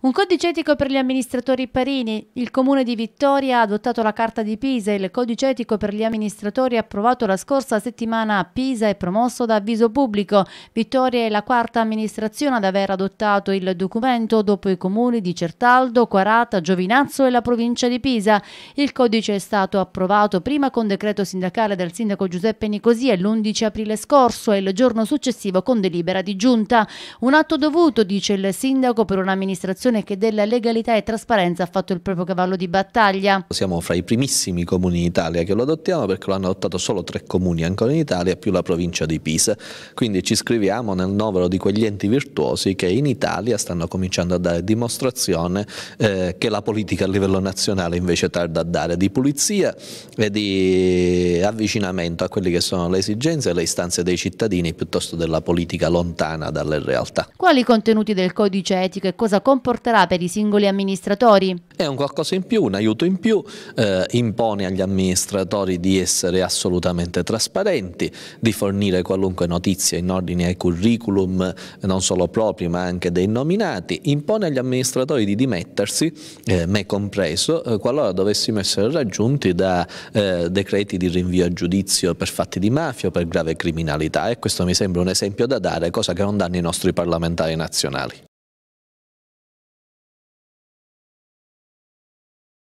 Un codice etico per gli amministratori parini. Il comune di Vittoria ha adottato la carta di Pisa. Il codice etico per gli amministratori approvato la scorsa settimana a Pisa e promosso da avviso pubblico. Vittoria è la quarta amministrazione ad aver adottato il documento dopo i comuni di Certaldo, Quarata, Giovinazzo e la provincia di Pisa. Il codice è stato approvato prima con decreto sindacale del sindaco Giuseppe Nicosia l'11 aprile scorso e il giorno successivo con delibera di giunta. Un atto dovuto, dice il sindaco, per un'amministrazione un'amministrazione che della legalità e trasparenza ha fatto il proprio cavallo di battaglia. Siamo fra i primissimi comuni in Italia che lo adottiamo perché lo hanno adottato solo tre comuni ancora in Italia più la provincia di Pisa, quindi ci scriviamo nel novero di quegli enti virtuosi che in Italia stanno cominciando a dare dimostrazione eh, che la politica a livello nazionale invece tarda a dare di pulizia e di avvicinamento a quelle che sono le esigenze e le istanze dei cittadini piuttosto della politica lontana dalle realtà. Quali contenuti del codice etico e cosa comporta comporterà per i singoli amministratori? È un qualcosa in più, un aiuto in più, eh, impone agli amministratori di essere assolutamente trasparenti, di fornire qualunque notizia in ordine ai curriculum non solo propri ma anche dei nominati, impone agli amministratori di dimettersi, eh, me compreso, eh, qualora dovessimo essere raggiunti da eh, decreti di rinvio a giudizio per fatti di mafia o per grave criminalità e questo mi sembra un esempio da dare, cosa che non danno i nostri parlamentari nazionali.